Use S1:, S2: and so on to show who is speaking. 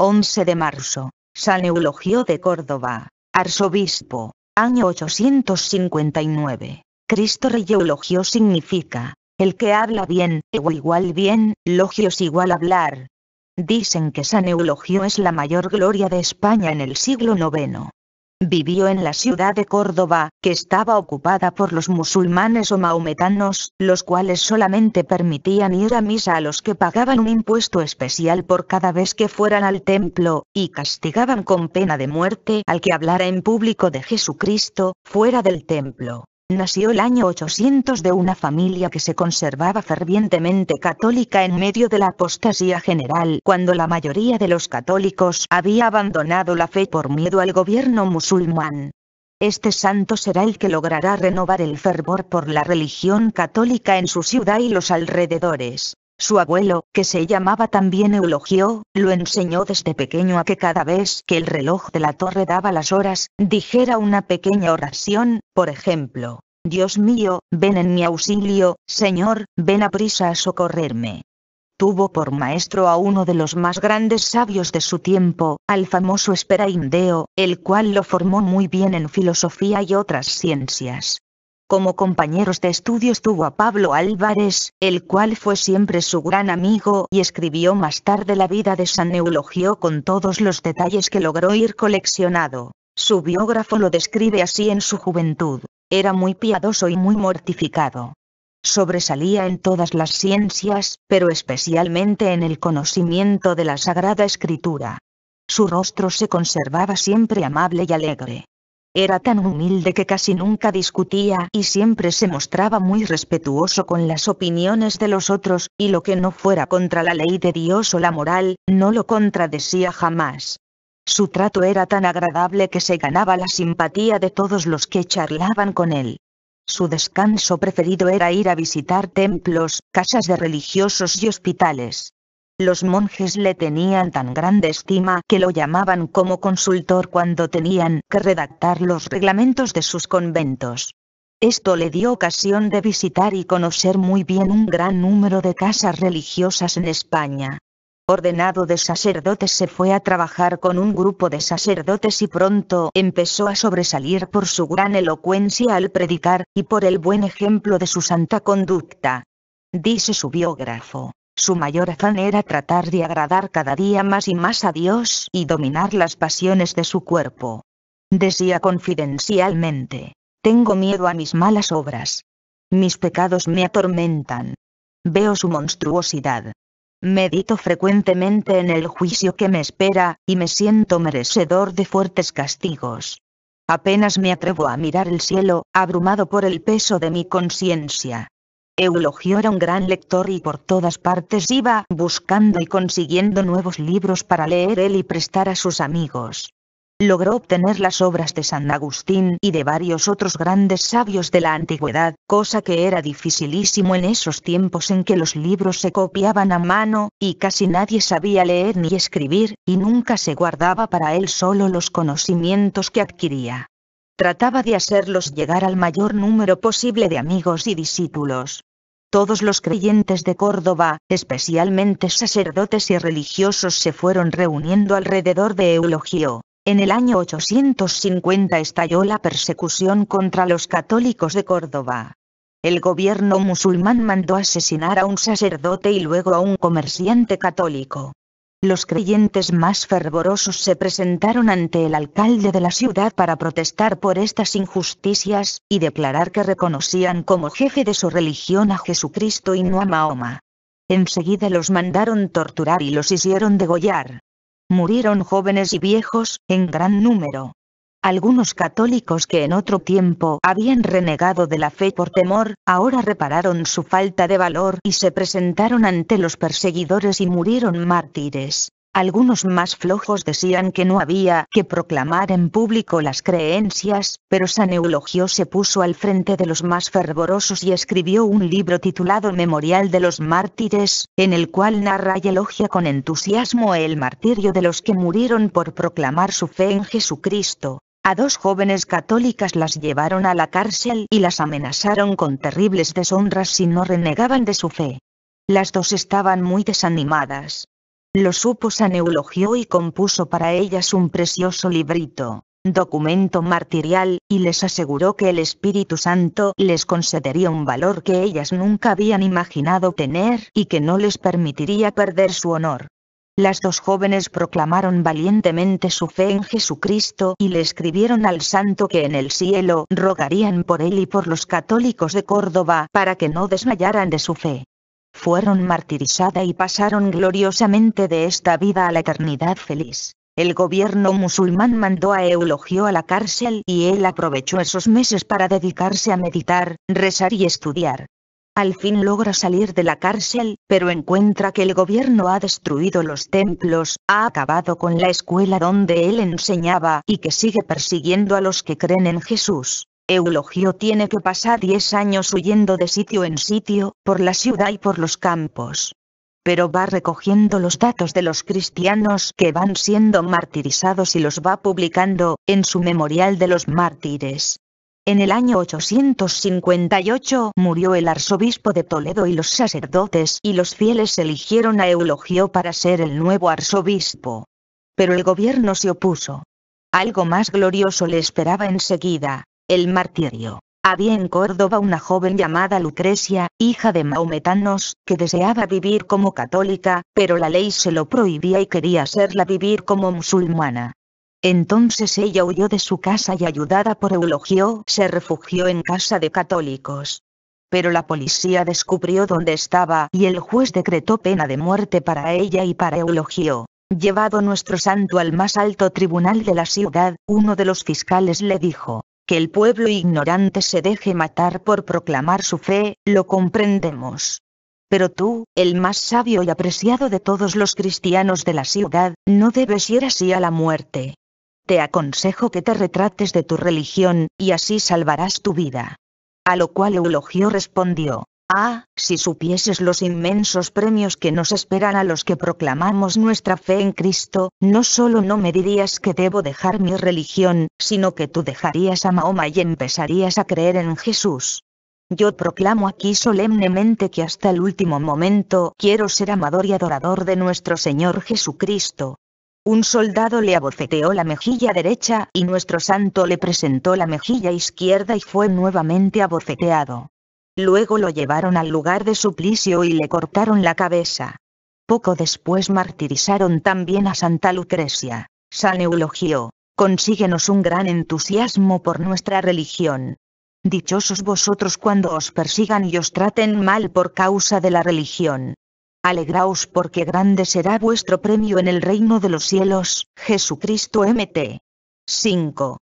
S1: 11 de marzo, San Eulogio de Córdoba, arzobispo, año 859. Cristo Rey Eulogio significa, el que habla bien, o e igual bien, logios igual hablar. Dicen que San Eulogio es la mayor gloria de España en el siglo IX. Vivió en la ciudad de Córdoba, que estaba ocupada por los musulmanes o maometanos, los cuales solamente permitían ir a misa a los que pagaban un impuesto especial por cada vez que fueran al templo, y castigaban con pena de muerte al que hablara en público de Jesucristo, fuera del templo. Nació el año 800 de una familia que se conservaba fervientemente católica en medio de la apostasía general cuando la mayoría de los católicos había abandonado la fe por miedo al gobierno musulmán. Este santo será el que logrará renovar el fervor por la religión católica en su ciudad y los alrededores. Su abuelo, que se llamaba también Eulogio, lo enseñó desde pequeño a que cada vez que el reloj de la torre daba las horas, dijera una pequeña oración, por ejemplo, Dios mío, ven en mi auxilio, Señor, ven a prisa a socorrerme. Tuvo por maestro a uno de los más grandes sabios de su tiempo, al famoso Esperaindeo, el cual lo formó muy bien en filosofía y otras ciencias. Como compañeros de estudios tuvo a Pablo Álvarez, el cual fue siempre su gran amigo y escribió más tarde la vida de San Eulogio con todos los detalles que logró ir coleccionado. Su biógrafo lo describe así en su juventud. Era muy piadoso y muy mortificado. Sobresalía en todas las ciencias, pero especialmente en el conocimiento de la Sagrada Escritura. Su rostro se conservaba siempre amable y alegre. Era tan humilde que casi nunca discutía y siempre se mostraba muy respetuoso con las opiniones de los otros, y lo que no fuera contra la ley de Dios o la moral, no lo contradecía jamás. Su trato era tan agradable que se ganaba la simpatía de todos los que charlaban con él. Su descanso preferido era ir a visitar templos, casas de religiosos y hospitales. Los monjes le tenían tan grande estima que lo llamaban como consultor cuando tenían que redactar los reglamentos de sus conventos. Esto le dio ocasión de visitar y conocer muy bien un gran número de casas religiosas en España. Ordenado de sacerdotes se fue a trabajar con un grupo de sacerdotes y pronto empezó a sobresalir por su gran elocuencia al predicar, y por el buen ejemplo de su santa conducta. Dice su biógrafo. Su mayor afán era tratar de agradar cada día más y más a Dios y dominar las pasiones de su cuerpo. Decía confidencialmente, tengo miedo a mis malas obras. Mis pecados me atormentan. Veo su monstruosidad. Medito frecuentemente en el juicio que me espera, y me siento merecedor de fuertes castigos. Apenas me atrevo a mirar el cielo, abrumado por el peso de mi conciencia. Eulogio era un gran lector y por todas partes iba buscando y consiguiendo nuevos libros para leer él y prestar a sus amigos. Logró obtener las obras de San Agustín y de varios otros grandes sabios de la antigüedad, cosa que era dificilísimo en esos tiempos en que los libros se copiaban a mano, y casi nadie sabía leer ni escribir, y nunca se guardaba para él solo los conocimientos que adquiría. Trataba de hacerlos llegar al mayor número posible de amigos y discípulos. Todos los creyentes de Córdoba, especialmente sacerdotes y religiosos, se fueron reuniendo alrededor de Eulogio. En el año 850 estalló la persecución contra los católicos de Córdoba. El gobierno musulmán mandó asesinar a un sacerdote y luego a un comerciante católico los creyentes más fervorosos se presentaron ante el alcalde de la ciudad para protestar por estas injusticias, y declarar que reconocían como jefe de su religión a Jesucristo y no a Mahoma. Enseguida los mandaron torturar y los hicieron degollar. Murieron jóvenes y viejos, en gran número. Algunos católicos que en otro tiempo habían renegado de la fe por temor, ahora repararon su falta de valor y se presentaron ante los perseguidores y murieron mártires. Algunos más flojos decían que no había que proclamar en público las creencias, pero San Eulogio se puso al frente de los más fervorosos y escribió un libro titulado Memorial de los Mártires, en el cual narra y elogia con entusiasmo el martirio de los que murieron por proclamar su fe en Jesucristo. A dos jóvenes católicas las llevaron a la cárcel y las amenazaron con terribles deshonras si no renegaban de su fe. Las dos estaban muy desanimadas. Lo supo San Eulogio y compuso para ellas un precioso librito, documento martirial, y les aseguró que el Espíritu Santo les concedería un valor que ellas nunca habían imaginado tener y que no les permitiría perder su honor. Las dos jóvenes proclamaron valientemente su fe en Jesucristo y le escribieron al santo que en el cielo rogarían por él y por los católicos de Córdoba para que no desmayaran de su fe. Fueron martirizada y pasaron gloriosamente de esta vida a la eternidad feliz. El gobierno musulmán mandó a Eulogio a la cárcel y él aprovechó esos meses para dedicarse a meditar, rezar y estudiar. Al fin logra salir de la cárcel, pero encuentra que el gobierno ha destruido los templos, ha acabado con la escuela donde él enseñaba y que sigue persiguiendo a los que creen en Jesús. Eulogio tiene que pasar 10 años huyendo de sitio en sitio, por la ciudad y por los campos. Pero va recogiendo los datos de los cristianos que van siendo martirizados y los va publicando, en su memorial de los mártires. En el año 858 murió el arzobispo de Toledo y los sacerdotes y los fieles eligieron a Eulogio para ser el nuevo arzobispo. Pero el gobierno se opuso. Algo más glorioso le esperaba enseguida, el martirio. Había en Córdoba una joven llamada Lucrecia, hija de maometanos, que deseaba vivir como católica, pero la ley se lo prohibía y quería hacerla vivir como musulmana. Entonces ella huyó de su casa y ayudada por Eulogio se refugió en casa de católicos. Pero la policía descubrió dónde estaba y el juez decretó pena de muerte para ella y para Eulogio. Llevado nuestro santo al más alto tribunal de la ciudad, uno de los fiscales le dijo, que el pueblo ignorante se deje matar por proclamar su fe, lo comprendemos. Pero tú, el más sabio y apreciado de todos los cristianos de la ciudad, no debes ir así a la muerte te aconsejo que te retrates de tu religión, y así salvarás tu vida. A lo cual Eulogio respondió, Ah, si supieses los inmensos premios que nos esperan a los que proclamamos nuestra fe en Cristo, no solo no me dirías que debo dejar mi religión, sino que tú dejarías a Mahoma y empezarías a creer en Jesús. Yo proclamo aquí solemnemente que hasta el último momento quiero ser amador y adorador de nuestro Señor Jesucristo, un soldado le abofeteó la mejilla derecha y nuestro santo le presentó la mejilla izquierda y fue nuevamente abofeteado. Luego lo llevaron al lugar de suplicio y le cortaron la cabeza. Poco después martirizaron también a Santa Lucrecia. San Eulogio, consíguenos un gran entusiasmo por nuestra religión. Dichosos vosotros cuando os persigan y os traten mal por causa de la religión. Alegraos porque grande será vuestro premio en el reino de los cielos, Jesucristo MT. 5.